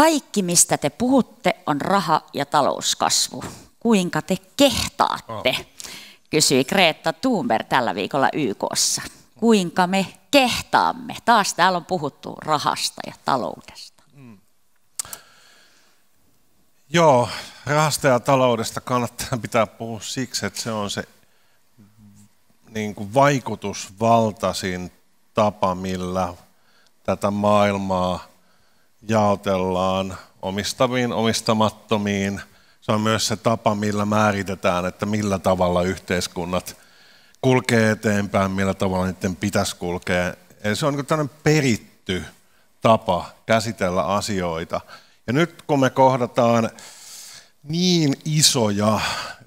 Kaikki, mistä te puhutte, on raha ja talouskasvu. Kuinka te kehtaatte, oh. kysyi Greta Thunberg tällä viikolla YKssa. Kuinka me kehtaamme? Taas täällä on puhuttu rahasta ja taloudesta. Mm. Joo, rahasta ja taloudesta kannattaa pitää puhua siksi, että se on se niin kuin vaikutusvaltaisin tapa, millä tätä maailmaa – jaotellaan omistaviin, omistamattomiin. Se on myös se tapa, millä määritetään, että millä tavalla yhteiskunnat kulkee eteenpäin, millä tavalla niiden pitäisi kulkea. Eli se on niin tämmöinen peritty tapa käsitellä asioita. Ja nyt kun me kohdataan niin isoja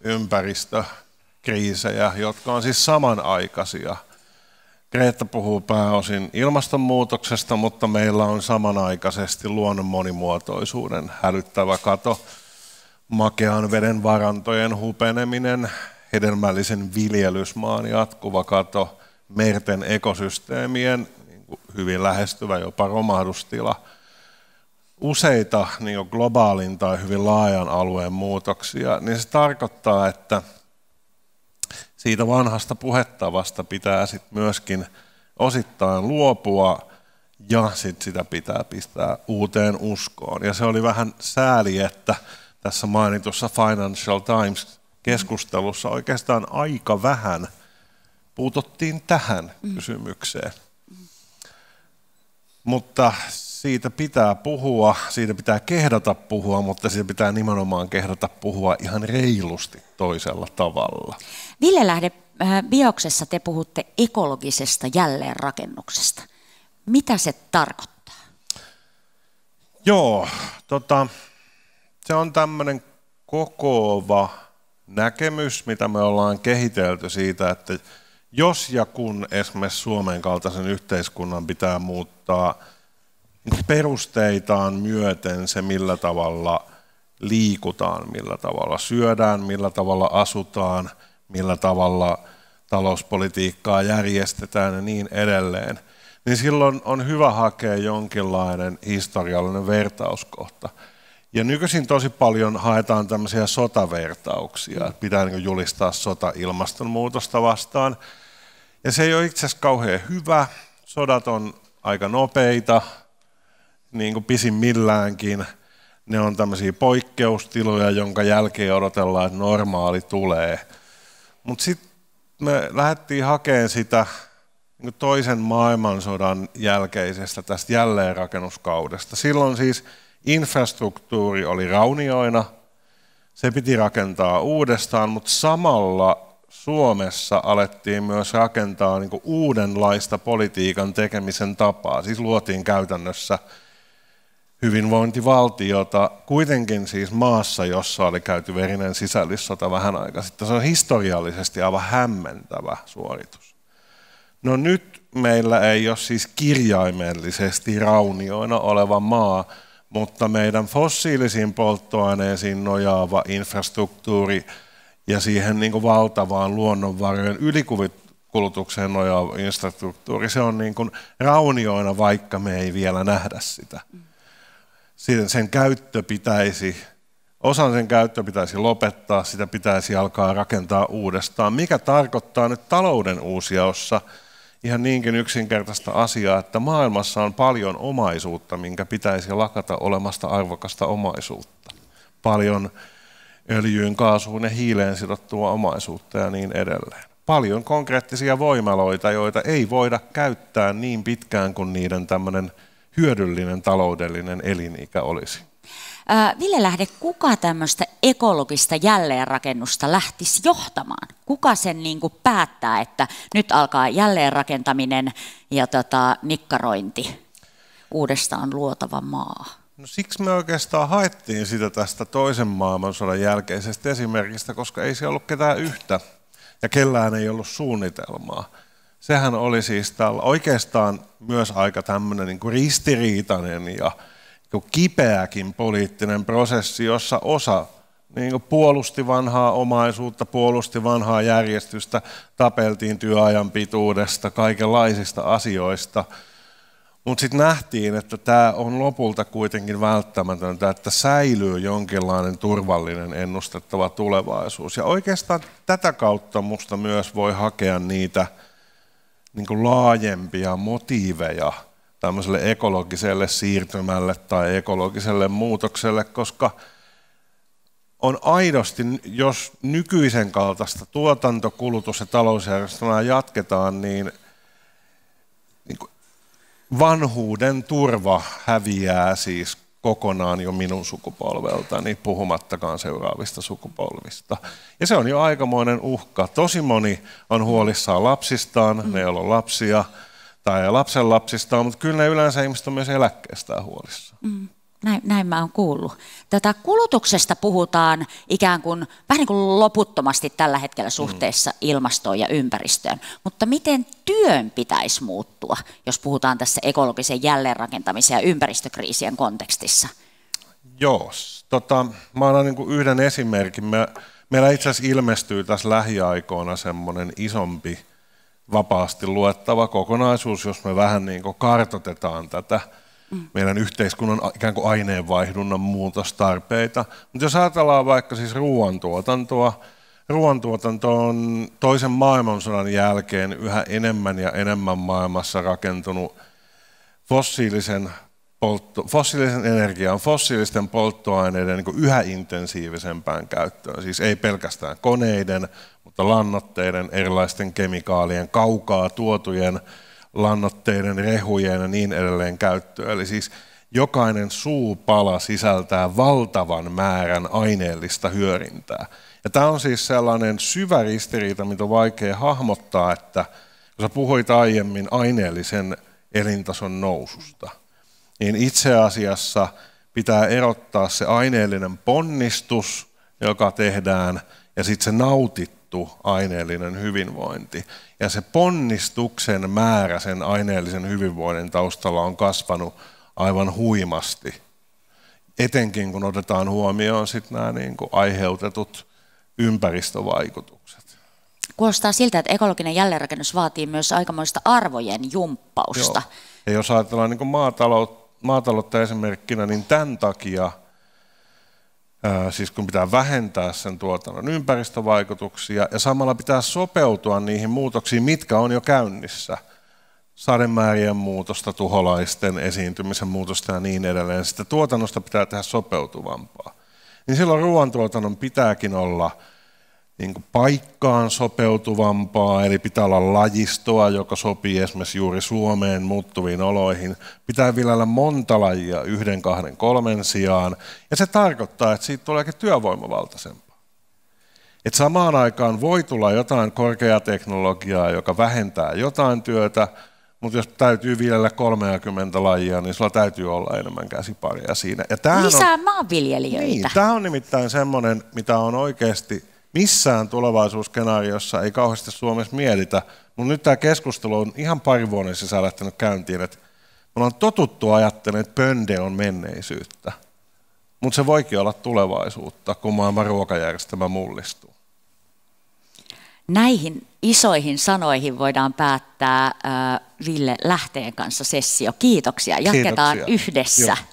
ympäristökriisejä, jotka on siis samanaikaisia – Greta puhuu pääosin ilmastonmuutoksesta, mutta meillä on samanaikaisesti luonnon monimuotoisuuden hälyttävä kato, makean veden varantojen hupeneminen, hedelmällisen viljelysmaan jatkuva kato, merten ekosysteemien niin hyvin lähestyvä jopa romahdustila, useita niin globaalin tai hyvin laajan alueen muutoksia, niin se tarkoittaa, että – siitä vanhasta puhettavasta pitää sitten myöskin osittain luopua ja sit sitä pitää pistää uuteen uskoon. Ja se oli vähän sääli, että tässä mainitussa Financial Times-keskustelussa oikeastaan aika vähän puututtiin tähän mm. kysymykseen. Mutta siitä pitää puhua, siitä pitää kehdata puhua, mutta siitä pitää nimenomaan kehdata puhua ihan reilusti toisella tavalla. Ville Lähde, äh, Bioksessa te puhutte ekologisesta jälleenrakennuksesta. Mitä se tarkoittaa? Joo, tota, se on tämmöinen kokoava näkemys, mitä me ollaan kehitelty siitä, että jos ja kun esimerkiksi Suomen kaltaisen yhteiskunnan pitää muuttaa – perusteitaan myöten se, millä tavalla liikutaan, millä tavalla syödään, millä tavalla asutaan, millä tavalla talouspolitiikkaa järjestetään ja niin edelleen, niin silloin on hyvä hakea jonkinlainen historiallinen vertauskohta. Ja nykyisin tosi paljon haetaan tämmöisiä sotavertauksia, että pitää niin julistaa sota ilmastonmuutosta vastaan. Ja se ei ole itse asiassa kauhean hyvä. Sodat on aika nopeita, niin kuin pisimmilläänkin ne on tämmöisiä poikkeustiloja, jonka jälkeen odotellaan, että normaali tulee. Mutta sitten me lähdettiin hakemaan sitä niin toisen maailmansodan jälkeisestä tästä jälleenrakennuskaudesta. Silloin siis infrastruktuuri oli raunioina, se piti rakentaa uudestaan, mutta samalla Suomessa alettiin myös rakentaa niin kuin uudenlaista politiikan tekemisen tapaa. Siis luotiin käytännössä – hyvinvointivaltiota, kuitenkin siis maassa, jossa oli käyty verinen sisällissota vähän aikaa sitten. Se on historiallisesti aivan hämmentävä suoritus. No nyt meillä ei ole siis kirjaimellisesti raunioina oleva maa, mutta meidän fossiilisiin polttoaineisiin nojaava infrastruktuuri ja siihen niin kuin valtavaan luonnonvarojen ylikulutukseen nojaava infrastruktuuri, se on niin kuin raunioina, vaikka me ei vielä nähdä sitä. Mm sen käyttö pitäisi, osan sen käyttö pitäisi lopettaa, sitä pitäisi alkaa rakentaa uudestaan, mikä tarkoittaa nyt talouden uusiaossa ihan niinkin yksinkertaista asiaa, että maailmassa on paljon omaisuutta, minkä pitäisi lakata olemasta arvokasta omaisuutta. Paljon öljyyn, kaasuun ja hiileen sidottua omaisuutta ja niin edelleen. Paljon konkreettisia voimaloita, joita ei voida käyttää niin pitkään kuin niiden tämmöinen hyödyllinen taloudellinen elinikä olisi? Ville Lähde, kuka tämmöistä ekologista jälleenrakennusta lähtisi johtamaan? Kuka sen niin kuin päättää, että nyt alkaa jälleenrakentaminen ja tota, nikkarointi? Uudestaan luotava maa. No siksi me oikeastaan haettiin sitä tästä toisen maailmansodan jälkeisestä esimerkistä, koska ei siellä ollut ketään yhtä ja kellään ei ollut suunnitelmaa sehän oli siis tällä oikeastaan myös aika tämmöinen niin kuin ristiriitainen ja niin kipeäkin poliittinen prosessi, jossa osa niin kuin puolusti vanhaa omaisuutta, puolusti vanhaa järjestystä, tapeltiin työajan pituudesta, kaikenlaisista asioista. Mutta sitten nähtiin, että tämä on lopulta kuitenkin välttämätöntä, että säilyy jonkinlainen turvallinen ennustettava tulevaisuus. Ja oikeastaan tätä kautta musta myös voi hakea niitä niin kuin laajempia motiiveja tämmöiselle ekologiselle siirtymälle tai ekologiselle muutokselle, koska on aidosti, jos nykyisen kaltaista tuotanto-, kulutus- ja talousjärjestelmää jatketaan, niin, niin vanhuuden turva häviää siis kokonaan jo minun sukupolveltani, puhumattakaan seuraavista sukupolvista. Ja se on jo aikamoinen uhka. Tosi moni on huolissaan lapsistaan, mm. ne ei ole lapsia, tai lapsen lapsistaan, mutta kyllä ne yleensä ihmiset on myös eläkkeestään huolissaan. Mm. Näin, näin mä oon kuullut. Tätä kulutuksesta puhutaan ikään kuin vähän niin kuin loputtomasti tällä hetkellä mm. suhteessa mm. ilmastoon ja ympäristöön. Mutta miten työn pitäisi muuttua, jos puhutaan tässä ekologisen jälleenrakentamisen ja ympäristökriisien kontekstissa? Joo, tota, mä annan niin yhden esimerkin. Me, meillä itse asiassa ilmestyy tässä lähiaikoina semmoinen isompi vapaasti luettava kokonaisuus, jos me vähän niin kartotetaan tätä – meidän yhteiskunnan ikään kuin aineenvaihdunnan muutostarpeita. Mutta jos ajatellaan vaikka siis ruoantuotantoa, ruoantuotanto on toisen maailmansodan jälkeen yhä enemmän ja enemmän maailmassa rakentunut fossiilisen, poltto, fossiilisen energian, fossiilisten polttoaineiden niin yhä intensiivisempään käyttöön. Siis ei pelkästään koneiden, mutta lannoitteiden, erilaisten kemikaalien, kaukaa tuotujen lannoitteiden, rehujen ja niin edelleen käyttöä. Eli siis jokainen suupala sisältää valtavan määrän aineellista hyörintää Ja tämä on siis sellainen syvä ristiriita, mitä on vaikea hahmottaa, että kun sä puhuit aiemmin aineellisen elintason noususta, niin itse asiassa pitää erottaa se aineellinen ponnistus, joka tehdään – ja sitten se nautittu aineellinen hyvinvointi. Ja se ponnistuksen määrä sen aineellisen hyvinvoinnin taustalla on kasvanut aivan huimasti. Etenkin kun otetaan huomioon sit nämä niin aiheutetut ympäristövaikutukset. Kuulostaa siltä, että ekologinen jälleenrakennus vaatii myös aikamoista arvojen jumppausta. Joo. Ja jos ajatellaan niin maataloutta, maataloutta esimerkkinä, niin tämän takia – siis kun pitää vähentää sen tuotannon ympäristövaikutuksia ja samalla pitää sopeutua niihin muutoksiin, mitkä on jo käynnissä. Sademäärien muutosta, tuholaisten esiintymisen muutosta ja niin edelleen. Sitten tuotannosta pitää tehdä sopeutuvampaa. Niin silloin ruoantuotannon pitääkin olla niin kuin paikkaan sopeutuvampaa, eli pitää olla lajistoa, joka sopii esimerkiksi juuri Suomeen muuttuviin oloihin. Pitää viljellä monta lajia yhden, kahden, kolmen sijaan, ja se tarkoittaa, että siitä tuleekin työvoimavaltaisempaa. Et samaan aikaan voi tulla jotain korkeateknologiaa, joka vähentää jotain työtä, mutta jos täytyy viljellä 30 lajia, niin sulla täytyy olla enemmän käsiparia siinä. Ja Lisää on, maanviljelijöitä. Niin, tämä on nimittäin semmoinen, mitä on oikeasti missään tulevaisuusskenaariossa ei kauheasti Suomessa mietitä, mutta nyt tämä keskustelu on ihan pari vuoden sisällä lähtenyt käyntiin, että me ollaan totuttu ajattelemaan, että pönde on menneisyyttä, mutta se voikin olla tulevaisuutta, kun maailman ruokajärjestelmä mullistuu. Näihin isoihin sanoihin voidaan päättää äh, Ville Lähteen kanssa sessio. Kiitoksia. Jatketaan Kiitoksia. yhdessä. Joo.